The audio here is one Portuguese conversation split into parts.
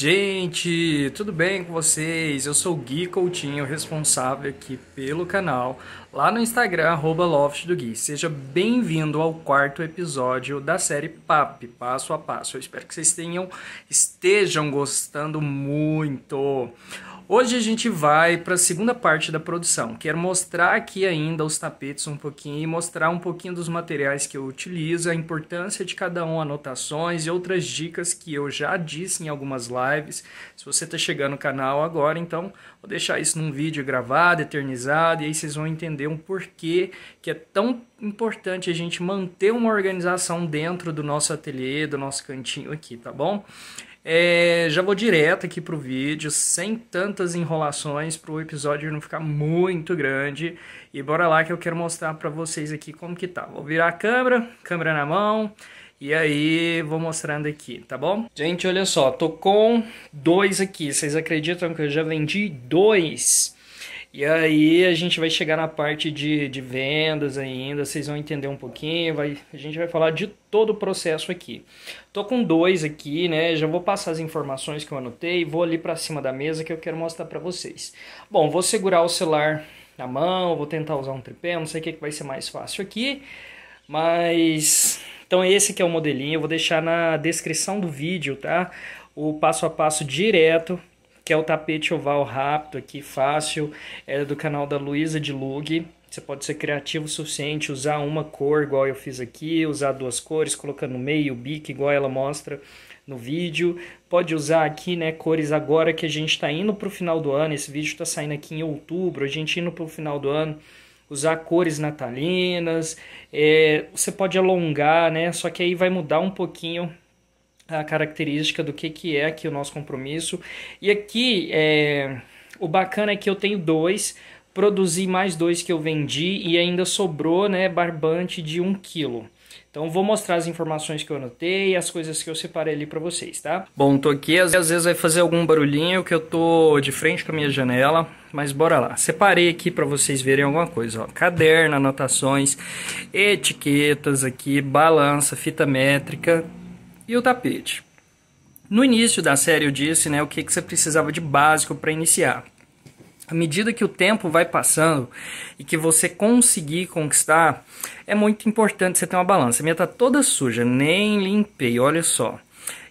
gente, tudo bem com vocês? Eu sou o Gui Coutinho, responsável aqui pelo canal, lá no Instagram, arroba Loft do Gui. Seja bem-vindo ao quarto episódio da série PAP, Passo a Passo. Eu espero que vocês tenham, estejam gostando muito. Hoje a gente vai para a segunda parte da produção. Quero mostrar aqui ainda os tapetes um pouquinho e mostrar um pouquinho dos materiais que eu utilizo, a importância de cada um, anotações e outras dicas que eu já disse em algumas lives. Se você está chegando no canal agora, então vou deixar isso num vídeo gravado, eternizado, e aí vocês vão entender um porquê que é tão importante a gente manter uma organização dentro do nosso ateliê, do nosso cantinho aqui, tá bom? É, já vou direto aqui pro vídeo, sem tantas enrolações, pro episódio não ficar muito grande. E bora lá que eu quero mostrar para vocês aqui como que tá. Vou virar a câmera, câmera na mão, e aí vou mostrando aqui, tá bom? Gente, olha só, tô com dois aqui. Vocês acreditam que eu já vendi dois? E aí a gente vai chegar na parte de, de vendas ainda, vocês vão entender um pouquinho, vai, a gente vai falar de todo o processo aqui. Tô com dois aqui, né? Já vou passar as informações que eu anotei, vou ali para cima da mesa que eu quero mostrar para vocês. Bom, vou segurar o celular na mão, vou tentar usar um tripé, não sei o que, que vai ser mais fácil aqui, mas então esse que é o modelinho, eu vou deixar na descrição do vídeo, tá? O passo a passo direto que é o tapete oval rápido aqui, fácil, é do canal da Luísa de Lug. Você pode ser criativo o suficiente, usar uma cor igual eu fiz aqui, usar duas cores, colocar no meio o bico igual ela mostra no vídeo. Pode usar aqui, né, cores agora que a gente está indo para o final do ano. Esse vídeo está saindo aqui em outubro, a gente indo para o final do ano. Usar cores natalinas, é, você pode alongar, né? Só que aí vai mudar um pouquinho a característica do que, que é aqui o nosso compromisso. E aqui, é, o bacana é que eu tenho dois, produzi mais dois que eu vendi e ainda sobrou né, barbante de um quilo. Então vou mostrar as informações que eu anotei e as coisas que eu separei ali para vocês, tá? Bom, tô aqui, às vezes vai fazer algum barulhinho que eu tô de frente com a minha janela, mas bora lá. Separei aqui para vocês verem alguma coisa, ó. Caderno, anotações, etiquetas aqui, balança, fita métrica, e o tapete. No início da série eu disse né, o que, que você precisava de básico para iniciar. À medida que o tempo vai passando e que você conseguir conquistar, é muito importante você ter uma balança. A minha tá toda suja, nem limpei, olha só.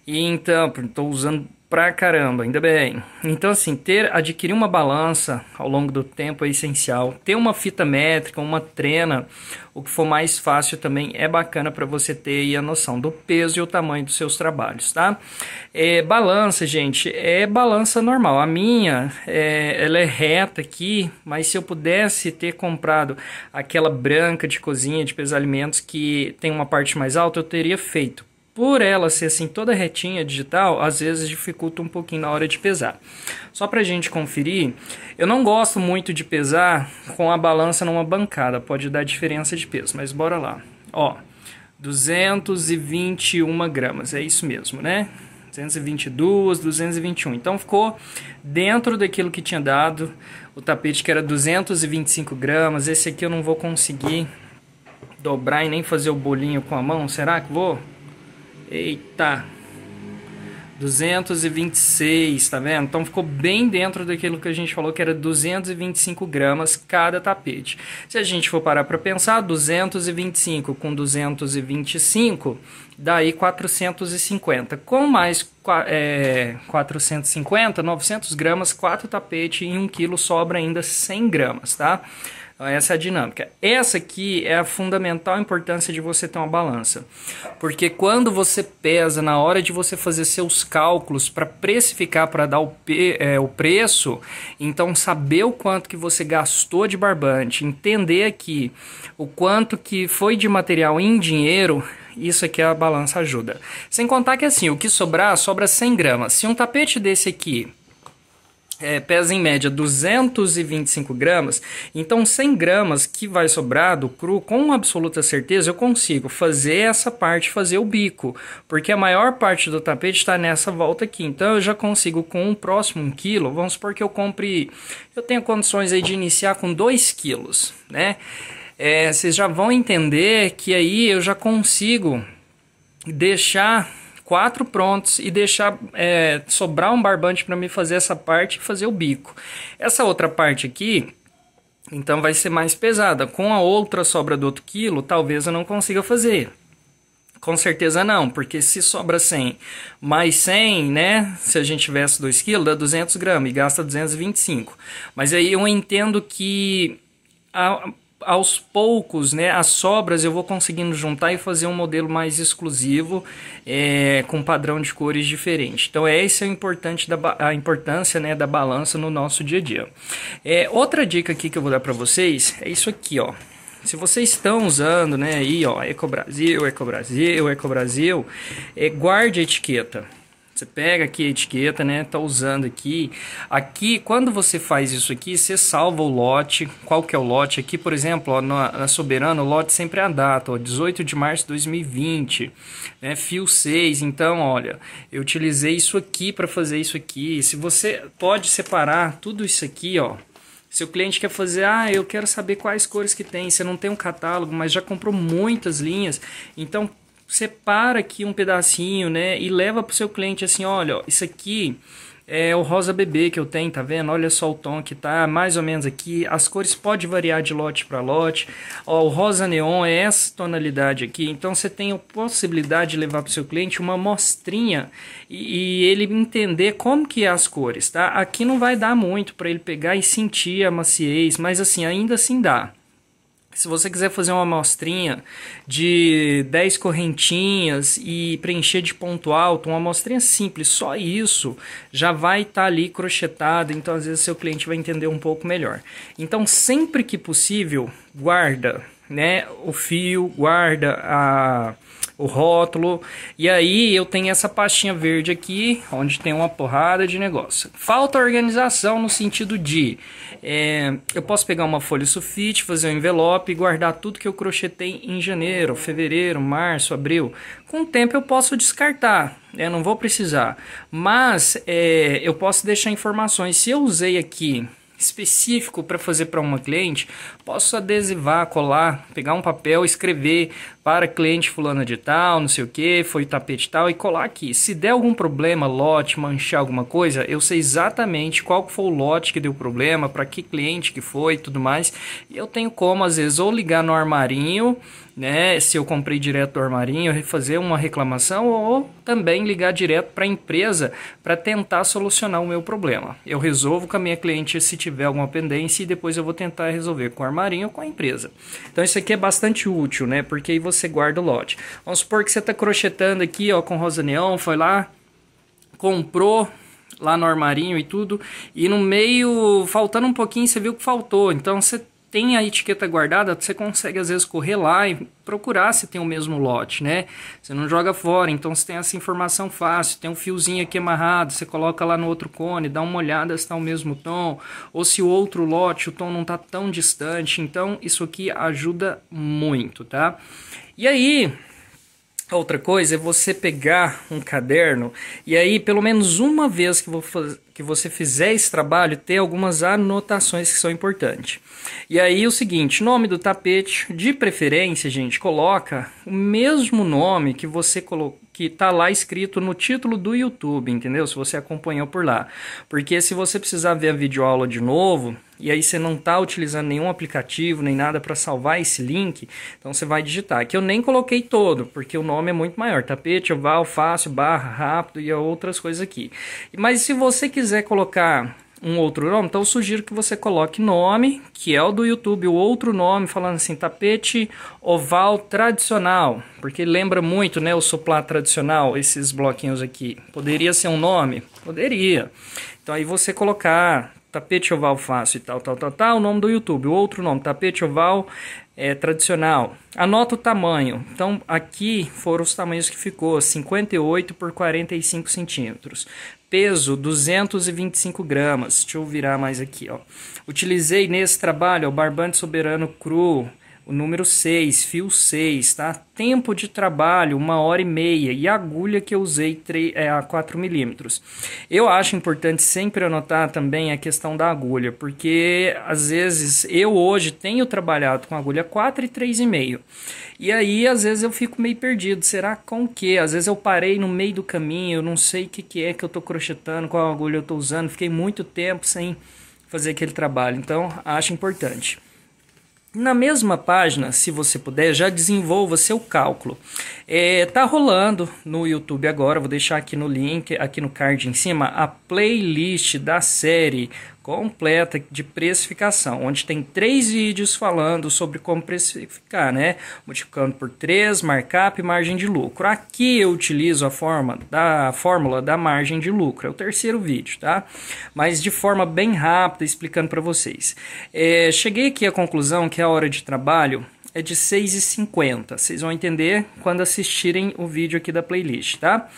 E então, estou usando pra caramba, ainda bem. Então, assim, ter adquirir uma balança ao longo do tempo é essencial. Ter uma fita métrica, uma trena, o que for mais fácil também é bacana para você ter aí a noção do peso e o tamanho dos seus trabalhos, tá? É, balança, gente, é balança normal. A minha, é, ela é reta aqui, mas se eu pudesse ter comprado aquela branca de cozinha de peso alimentos que tem uma parte mais alta, eu teria feito por ela ser assim toda retinha digital, às vezes dificulta um pouquinho na hora de pesar. Só pra gente conferir, eu não gosto muito de pesar com a balança numa bancada, pode dar diferença de peso, mas bora lá. Ó, 221 gramas, é isso mesmo, né? 222, 221. Então ficou dentro daquilo que tinha dado o tapete que era 225 gramas. Esse aqui eu não vou conseguir dobrar e nem fazer o bolinho com a mão. Será que vou? Eita! 226, tá vendo? Então ficou bem dentro daquilo que a gente falou que era 225 gramas cada tapete. Se a gente for parar para pensar, 225 com 225 daí 450. Com mais é, 450, 900 gramas, 4 tapetes e 1 quilo sobra ainda 100 gramas, tá? essa é a dinâmica. Essa aqui é a fundamental importância de você ter uma balança. Porque quando você pesa, na hora de você fazer seus cálculos para precificar, para dar o, é, o preço, então saber o quanto que você gastou de barbante, entender aqui o quanto que foi de material em dinheiro, isso aqui é a balança ajuda. Sem contar que assim, o que sobrar, sobra 100 gramas. Se um tapete desse aqui é, pesa em média 225 gramas, então 100 gramas que vai sobrar do cru, com absoluta certeza eu consigo fazer essa parte, fazer o bico, porque a maior parte do tapete está nessa volta aqui, então eu já consigo com o próximo 1 quilo, vamos supor que eu compre, eu tenho condições aí de iniciar com 2 quilos, né? É, vocês já vão entender que aí eu já consigo deixar quatro prontos e deixar é, sobrar um barbante para mim fazer essa parte e fazer o bico. Essa outra parte aqui, então vai ser mais pesada. Com a outra sobra do outro quilo, talvez eu não consiga fazer. Com certeza não, porque se sobra 100 mais 100, né? Se a gente tivesse 2 quilos dá 200 gramas e gasta 225. Mas aí eu entendo que a, aos poucos, né, as sobras eu vou conseguindo juntar e fazer um modelo mais exclusivo, é, com padrão de cores diferente. Então é essa é o importante da, a importância né, da balança no nosso dia a dia. É, outra dica aqui que eu vou dar para vocês é isso aqui, ó. Se vocês estão usando, né, aí, ó, Eco Brasil, Eco Brasil, Eco Brasil, é, guarde a etiqueta. Você pega aqui a etiqueta, né? Tá usando aqui. Aqui, quando você faz isso aqui, você salva o lote. Qual que é o lote? Aqui, por exemplo, ó, na, Soberano, o lote sempre é a data, ó, 18 de março de 2020, né? Fio 6. Então, olha, eu utilizei isso aqui para fazer isso aqui. Se você pode separar tudo isso aqui, ó. Seu cliente quer fazer, ah, eu quero saber quais cores que tem, você não tem um catálogo, mas já comprou muitas linhas, então separa aqui um pedacinho, né, e leva para o seu cliente assim, olha, ó, isso aqui é o rosa bebê que eu tenho, tá vendo? Olha só o tom que tá, mais ou menos aqui. As cores pode variar de lote para lote. Ó, o rosa neon é essa tonalidade aqui. Então você tem a possibilidade de levar para o seu cliente uma mostrinha e, e, ele entender como que é as cores, tá? Aqui não vai dar muito para ele pegar e sentir a maciez, mas assim ainda assim dá se você quiser fazer uma amostrinha de 10 correntinhas e preencher de ponto alto, uma amostrinha simples, só isso já vai estar tá ali crochetado, então às vezes seu cliente vai entender um pouco melhor. Então, sempre que possível, guarda né, o fio, guarda a o rótulo. E aí eu tenho essa pastinha verde aqui, onde tem uma porrada de negócio. Falta organização no sentido de é, eu posso pegar uma folha sulfite, fazer um envelope e guardar tudo que eu crochetei em janeiro, fevereiro, março, abril. Com o tempo eu posso descartar, né, não vou precisar. Mas é, eu posso deixar informações. Se eu usei aqui específico para fazer para uma cliente, posso adesivar, colar, pegar um papel, escrever para cliente fulana de tal, não sei o que, foi o tapete tal e colar aqui. Se der algum problema, lote, manchar alguma coisa, eu sei exatamente qual foi o lote que deu problema, para que cliente que foi, tudo mais. E eu tenho como às vezes ou ligar no armarinho né, se eu comprei direto do armarinho, fazer uma reclamação ou também ligar direto para a empresa para tentar solucionar o meu problema. Eu resolvo com a minha cliente se tiver alguma pendência e depois eu vou tentar resolver com o armarinho ou com a empresa. Então isso aqui é bastante útil, né? Porque aí você guarda o lote. Vamos supor que você está crochetando aqui, ó, com rosa neon, foi lá, comprou lá no armarinho e tudo, e no meio, faltando um pouquinho, você viu que faltou. Então você tem a etiqueta guardada, você consegue às vezes correr lá e procurar se tem o mesmo lote, né? Você não joga fora, então você tem essa informação fácil. Tem um fiozinho aqui amarrado, você coloca lá no outro cone, dá uma olhada se está o mesmo tom, ou se o outro lote, o tom não está tão distante. Então, isso aqui ajuda muito, tá? E aí, a outra coisa é você pegar um caderno e aí, pelo menos uma vez que você fizer esse trabalho, ter algumas anotações que são importantes. E aí, o seguinte: nome do tapete, de preferência, gente, coloca o mesmo nome que você colocou que tá lá escrito no título do YouTube, entendeu? Se você acompanhou por lá. Porque se você precisar ver a videoaula de novo, e aí você não tá utilizando nenhum aplicativo nem nada para salvar esse link, então você vai digitar. Que eu nem coloquei todo, porque o nome é muito maior: tapete, oval, fácil, barra, rápido e outras coisas aqui. Mas se você quiser colocar um outro nome, então eu sugiro que você coloque nome, que é o do YouTube, o outro nome, falando assim, tapete oval tradicional, porque lembra muito, né, o suplá tradicional, esses bloquinhos aqui. Poderia ser um nome? Poderia. Então aí você colocar tapete oval fácil e tal, tal, tal, tal, o nome do YouTube, o outro nome, tapete oval é, tradicional. Anota o tamanho. Então aqui foram os tamanhos que ficou, 58 por 45 centímetros peso 225 gramas. Deixa eu virar mais aqui, ó. Utilizei nesse trabalho o barbante soberano cru o número 6, fio 6, tá? Tempo de trabalho, uma hora e meia. E a agulha que eu usei é a 4 milímetros. Eu acho importante sempre anotar também a questão da agulha, porque às vezes eu hoje tenho trabalhado com agulha 4 e 3,5. E aí, às vezes, eu fico meio perdido. Será com o que Às vezes eu parei no meio do caminho, eu não sei o que, que é que eu tô crochetando, qual agulha eu tô usando. Fiquei muito tempo sem fazer aquele trabalho. Então, acho importante. Na mesma página, se você puder, já desenvolva seu cálculo. É, tá rolando no YouTube agora, vou deixar aqui no link, aqui no card em cima, a playlist da série completa de precificação, onde tem três vídeos falando sobre como precificar, né? Multiplicando por 3, markup e margem de lucro. Aqui eu utilizo a forma da fórmula da margem de lucro, é o terceiro vídeo, tá? Mas de forma bem rápida, explicando para vocês. É, cheguei aqui à conclusão que a hora de trabalho é de 6,50. Vocês vão entender quando assistirem o vídeo aqui da playlist, tá?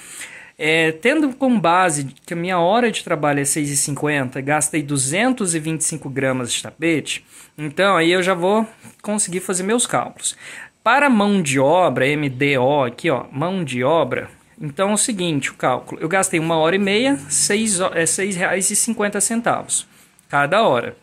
É, tendo como base que a minha hora de trabalho é 6,50, gastei 225 gramas de tapete, então aí eu já vou conseguir fazer meus cálculos. Para mão de obra, MDO aqui, ó, mão de obra, então é o seguinte, o cálculo, eu gastei uma hora e meia, seis, é, seis reais e cinquenta centavos cada hora.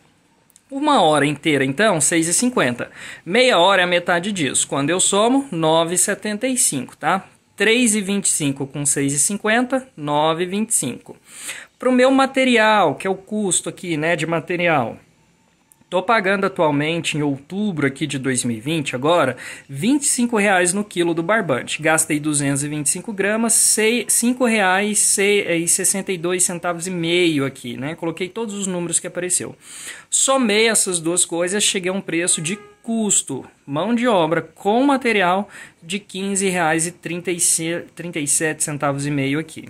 Uma hora inteira, então, 6,50. Meia hora é a metade disso. Quando eu somo, 9,75, tá? 3,25 com 6,50, 9,25. Para o meu material, que é o custo aqui, né, de material, Estou pagando atualmente, em outubro aqui de 2020, agora, R$ 25,00 no quilo do barbante. Gastei 225 gramas, R$ 5,62,5 é, aqui, né? Coloquei todos os números que apareceu. Somei essas duas coisas, cheguei a um preço de custo, mão de obra com material de R$ 15,37 aqui.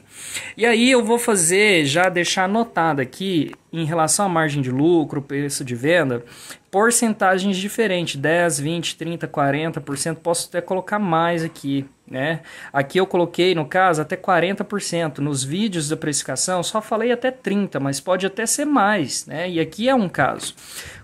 E aí eu vou fazer, já deixar anotado aqui, em relação à margem de lucro, preço de venda, porcentagens diferentes, 10, 20, 30, 40%, posso até colocar mais aqui, né? Aqui eu coloquei, no caso, até 40%. Nos vídeos da precificação, só falei até 30, mas pode até ser mais, né? E aqui é um caso.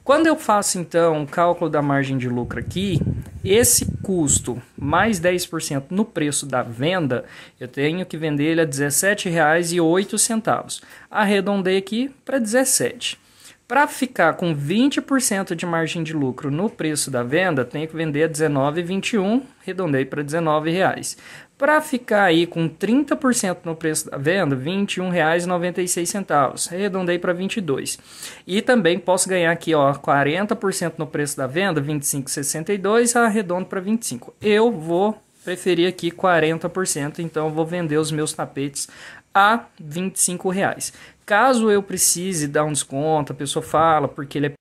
Quando eu faço então o cálculo da margem de lucro aqui, esse custo mais 10% no preço da venda, eu tenho que vender ele a R$17,08. Arredondei aqui para 17. Para ficar com 20% de margem de lucro no preço da venda, tem que vender a R$19,21, redondei para R$19,00. Para ficar aí com 30% no preço da venda, R$ 21,96, arredondei para 22. E também posso ganhar aqui, ó, 40% no preço da venda, 25,62, arredondo para 25. Eu vou preferir aqui 40%, então vou vender os meus tapetes a R$ 25 reais. Caso eu precise dar um desconto, a pessoa fala porque ele é.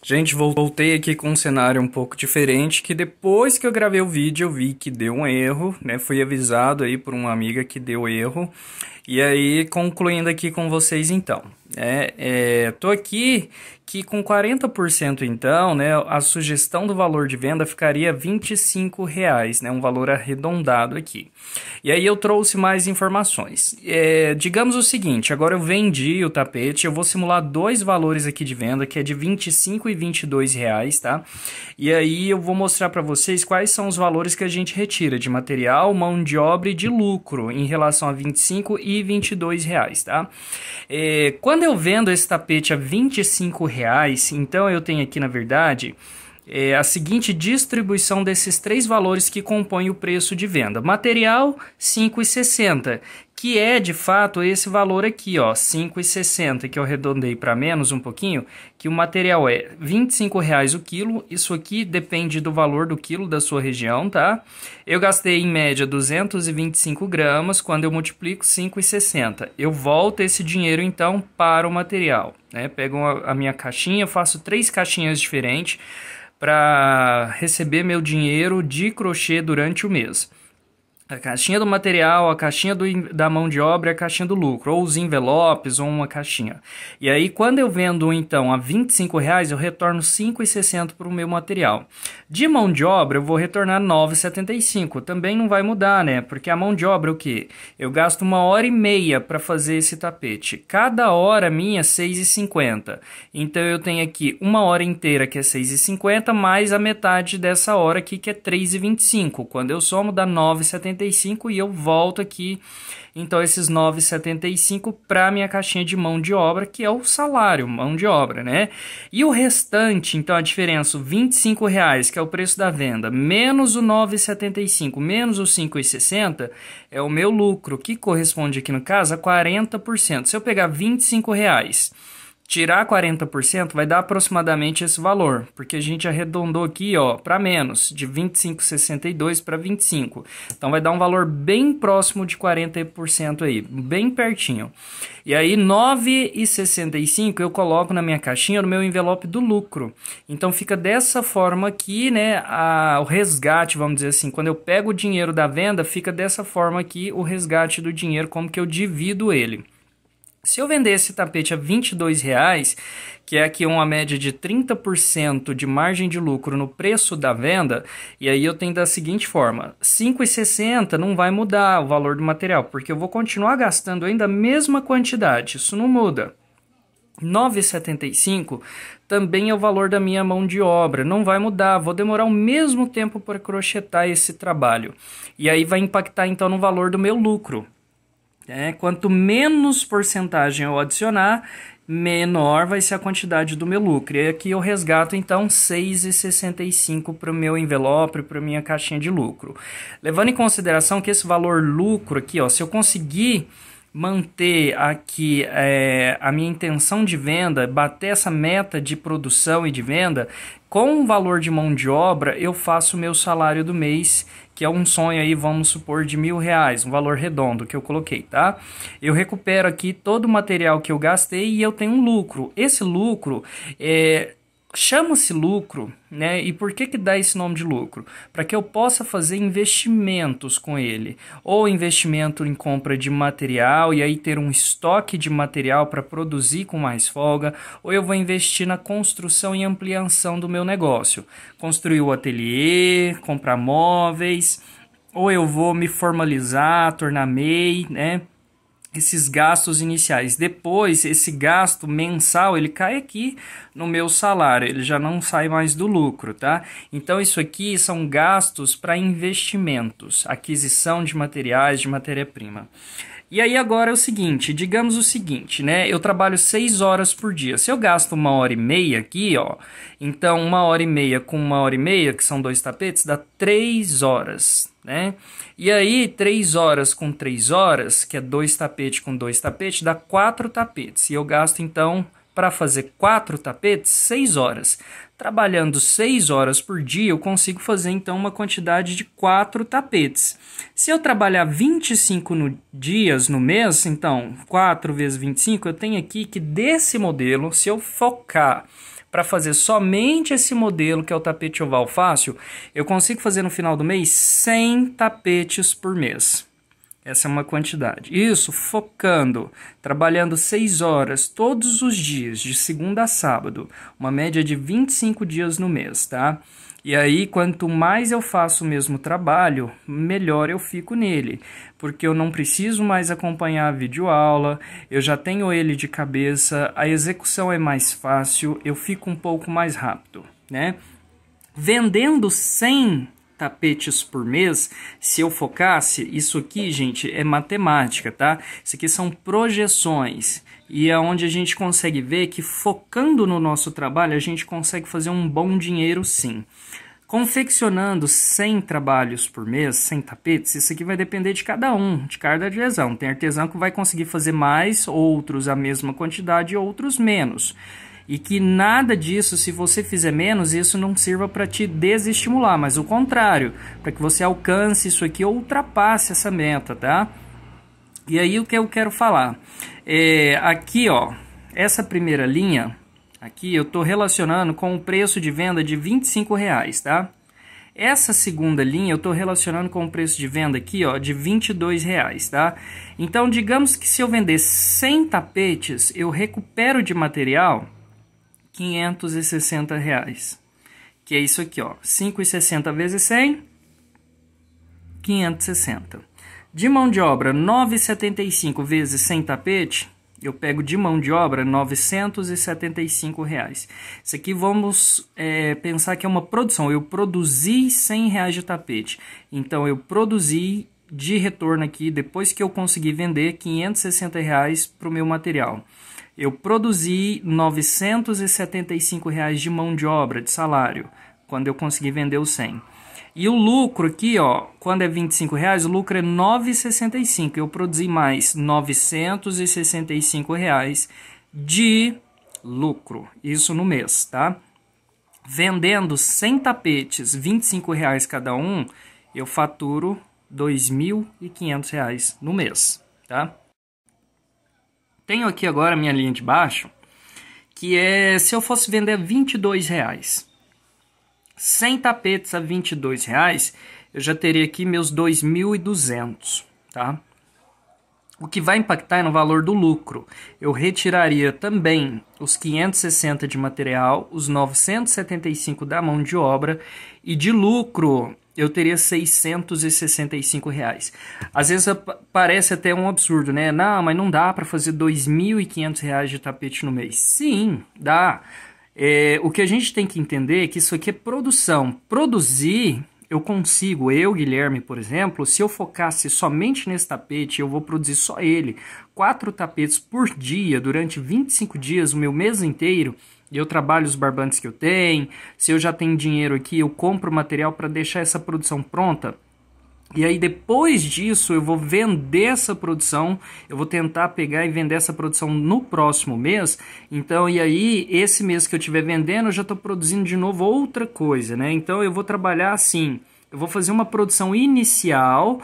Gente, voltei aqui com um cenário um pouco diferente, que depois que eu gravei o vídeo eu vi que deu um erro, né? Fui avisado aí por uma amiga que deu erro. E aí, concluindo aqui com vocês então. É, é, tô aqui que com 40% então, né, a sugestão do valor de venda ficaria R$ reais, né, um valor arredondado aqui. E aí eu trouxe mais informações. É, digamos o seguinte, agora eu vendi o tapete, eu vou simular dois valores aqui de venda, que é de 25 e 22 reais, tá? E aí eu vou mostrar para vocês quais são os valores que a gente retira de material, mão de obra e de lucro em relação a 25 e 22 reais, tá? É, quando eu vendo esse tapete a 25 reais. Então eu tenho aqui, na verdade, é a seguinte distribuição desses três valores que compõem o preço de venda. Material, 5,60, que é de fato esse valor aqui, ó, 5,60, que eu arredondei para menos um pouquinho, que o material é R$ 25,00 o quilo. Isso aqui depende do valor do quilo da sua região, tá? Eu gastei em média 225 gramas, quando eu multiplico 5,60. Eu volto esse dinheiro então para o material, né? Pego a minha caixinha, faço três caixinhas diferentes para receber meu dinheiro de crochê durante o mês. A caixinha do material, a caixinha do, da mão de obra, é a caixinha do lucro, ou os envelopes, ou uma caixinha. E aí, quando eu vendo então a 25 reais, eu retorno 5,60 para o meu material. De mão de obra, eu vou retornar 9,75. Também não vai mudar, né? Porque a mão de obra, o quê? Eu gasto uma hora e meia para fazer esse tapete. Cada hora minha, 6,50. Então eu tenho aqui uma hora inteira que é 6,50, mais a metade dessa hora aqui que é 3,25. Quando eu somo, dá 9,75 e eu volto aqui, então, esses 9,75 para minha caixinha de mão de obra, que é o salário, mão de obra, né? E o restante, então, a diferença, R$ reais que é o preço da venda, menos o 9,75, menos o 5,60, é o meu lucro, que corresponde aqui no caso a 40%. Se eu pegar R$ reais tirar 40% vai dar aproximadamente esse valor, porque a gente arredondou aqui, ó, para menos, de 25,62 para 25. Então vai dar um valor bem próximo de 40% aí, bem pertinho. E aí 9,65 eu coloco na minha caixinha, no meu envelope do lucro. Então fica dessa forma aqui, né, a, o resgate, vamos dizer assim, quando eu pego o dinheiro da venda, fica dessa forma aqui o resgate do dinheiro, como que eu divido ele. Se eu vender esse tapete a 22 reais, que é aqui uma média de 30% de margem de lucro no preço da venda, e aí eu tenho da seguinte forma: 5,60 não vai mudar o valor do material, porque eu vou continuar gastando ainda a mesma quantidade, isso não muda. 9,75 também é o valor da minha mão de obra, não vai mudar, vou demorar o mesmo tempo para crochetar esse trabalho. E aí vai impactar então no valor do meu lucro. É, quanto menos porcentagem eu adicionar, menor vai ser a quantidade do meu lucro. E aqui eu resgato então 6,65 para o meu envelope, para minha caixinha de lucro. Levando em consideração que esse valor lucro aqui, ó, se eu conseguir manter aqui é, a minha intenção de venda, bater essa meta de produção e de venda, com o valor de mão de obra eu faço o meu salário do mês que é um sonho aí, vamos supor, de mil reais, um valor redondo que eu coloquei, tá? Eu recupero aqui todo o material que eu gastei e eu tenho um lucro. Esse lucro é chama-se lucro, né? E por que que dá esse nome de lucro? Para que eu possa fazer investimentos com ele, ou investimento em compra de material e aí ter um estoque de material para produzir com mais folga, ou eu vou investir na construção e ampliação do meu negócio, construir o ateliê, comprar móveis, ou eu vou me formalizar, tornar MEI, né? esses gastos iniciais. Depois, esse gasto mensal, ele cai aqui no meu salário, ele já não sai mais do lucro, tá? Então, isso aqui são gastos para investimentos, aquisição de materiais, de matéria-prima. E aí agora é o seguinte, digamos o seguinte, né? Eu trabalho seis horas por dia. Se eu gasto uma hora e meia aqui, ó, então uma hora e meia com uma hora e meia, que são dois tapetes, dá três horas, né? E aí três horas com três horas, que é dois tapetes com dois tapetes, dá quatro tapetes. E eu gasto então para fazer quatro tapetes, seis horas. Trabalhando 6 horas por dia, eu consigo fazer então uma quantidade de 4 tapetes. Se eu trabalhar 25 no, dias no mês, então 4 vezes 25, eu tenho aqui que desse modelo, se eu focar para fazer somente esse modelo, que é o tapete oval fácil, eu consigo fazer no final do mês 100 tapetes por mês. Essa é uma quantidade. Isso focando, trabalhando 6 horas todos os dias, de segunda a sábado, uma média de 25 dias no mês, tá? E aí, quanto mais eu faço o mesmo trabalho, melhor eu fico nele, porque eu não preciso mais acompanhar a videoaula, eu já tenho ele de cabeça, a execução é mais fácil, eu fico um pouco mais rápido, né? Vendendo 100 tapetes por mês, se eu focasse, isso aqui, gente, é matemática, tá? Isso aqui são projeções. E é onde a gente consegue ver que focando no nosso trabalho, a gente consegue fazer um bom dinheiro sim. Confeccionando 100 trabalhos por mês, 100 tapetes, isso aqui vai depender de cada um, de cada artesão. Tem artesão que vai conseguir fazer mais, outros a mesma quantidade, outros menos. E que nada disso, se você fizer menos, isso não sirva para te desestimular, mas o contrário, para que você alcance isso aqui ou ultrapasse essa meta, tá? E aí o que eu quero falar? É, aqui, ó, essa primeira linha, aqui eu estou relacionando com o preço de venda de 25 reais, tá? Essa segunda linha eu estou relacionando com o preço de venda aqui, ó, de 22 reais, tá? Então, digamos que se eu vender 100 tapetes, eu recupero de material 560 reais. Que é isso aqui, ó. 5,60 vezes 100, 560. De mão de obra, 9,75 vezes 100 tapete, eu pego de mão de obra 975 reais. Isso aqui vamos é, pensar que é uma produção. Eu produzi 100 reais de tapete. Então eu produzi de retorno aqui, depois que eu consegui vender, 560 reais para o meu material. Eu produzi 975 reais de mão de obra, de salário, quando eu consegui vender o 100. E o lucro aqui, ó, quando é 25 reais, o lucro é 9,65. Eu produzi mais 965 reais de lucro, isso no mês, tá? Vendendo 100 tapetes, 25 reais cada um, eu faturo 2.500 reais no mês, tá? Tenho aqui agora minha linha de baixo, que é se eu fosse vender a 22 reais, 100 tapetes a 22 reais, eu já teria aqui meus 2.200, tá? O que vai impactar é no valor do lucro. Eu retiraria também os 560 de material, os 975 da mão de obra e de lucro eu teria 665 reais. Às vezes parece até um absurdo, né? Não, mas não dá para fazer 2.500 reais de tapete no mês. Sim, dá. É, o que a gente tem que entender é que isso aqui é produção. Produzir, eu consigo, eu, Guilherme, por exemplo, se eu focasse somente nesse tapete, eu vou produzir só ele. Quatro tapetes por dia, durante 25 dias, o meu mês inteiro, eu trabalho os barbantes que eu tenho, se eu já tenho dinheiro aqui, eu compro material para deixar essa produção pronta. E aí depois disso eu vou vender essa produção, eu vou tentar pegar e vender essa produção no próximo mês. Então e aí esse mês que eu estiver vendendo, eu já estou produzindo de novo outra coisa, né? Então eu vou trabalhar assim, eu vou fazer uma produção inicial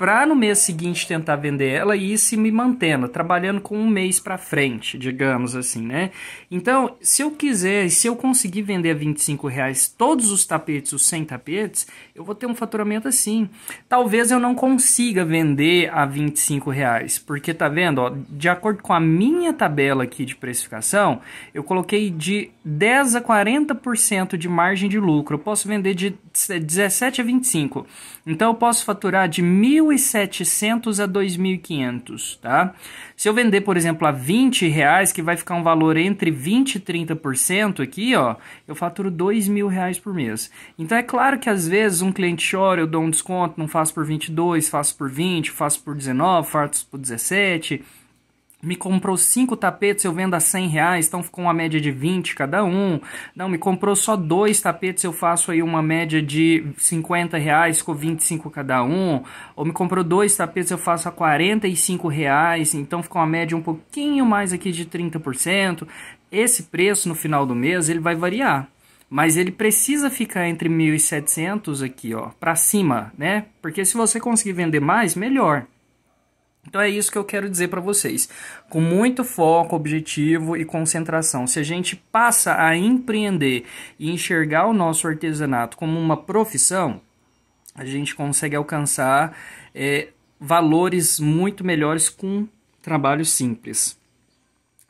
para no mês seguinte tentar vender ela e ir se me mantendo, trabalhando com um mês para frente, digamos assim, né? Então, se eu quiser se eu conseguir vender a 25 reais todos os tapetes, os 100 tapetes, eu vou ter um faturamento assim. Talvez eu não consiga vender a 25 reais, porque tá vendo, ó, de acordo com a minha tabela aqui de precificação, eu coloquei de 10 a 40% de margem de lucro. Eu posso vender de 17 a 25. Então eu posso faturar de 1.700 a 2.500, tá? Se eu vender, por exemplo, a 20 reais, que vai ficar um valor entre 20 e 30% aqui, ó, eu faturo 2 mil reais por mês. Então é claro que às vezes um cliente chora, eu dou um desconto, não faço por 22, faço por 20, faço por 19, faço por 17 me comprou cinco tapetes, eu vendo a 100 reais, então ficou uma média de 20 cada um. Não, me comprou só dois tapetes, eu faço aí uma média de 50 reais, ficou 25 cada um. Ou me comprou dois tapetes, eu faço a 45 reais, então ficou uma média um pouquinho mais aqui de 30%. Esse preço no final do mês ele vai variar. Mas ele precisa ficar entre 1.700 aqui, ó, para cima, né? Porque se você conseguir vender mais, melhor. Então é isso que eu quero dizer para vocês. Com muito foco, objetivo e concentração. Se a gente passa a empreender e enxergar o nosso artesanato como uma profissão, a gente consegue alcançar é, valores muito melhores com trabalho simples.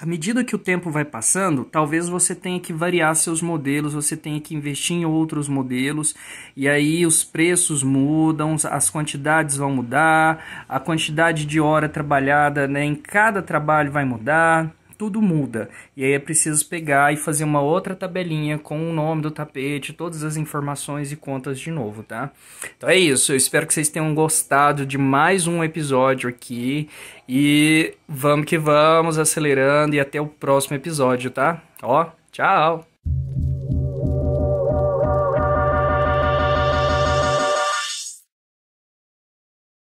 À medida que o tempo vai passando, talvez você tenha que variar seus modelos, você tenha que investir em outros modelos, e aí os preços mudam, as quantidades vão mudar, a quantidade de hora trabalhada né, em cada trabalho vai mudar tudo muda. E aí é preciso pegar e fazer uma outra tabelinha com o nome do tapete, todas as informações e contas de novo, tá? Então é isso. Eu espero que vocês tenham gostado de mais um episódio aqui. E vamos que vamos, acelerando e até o próximo episódio, tá? Ó, tchau!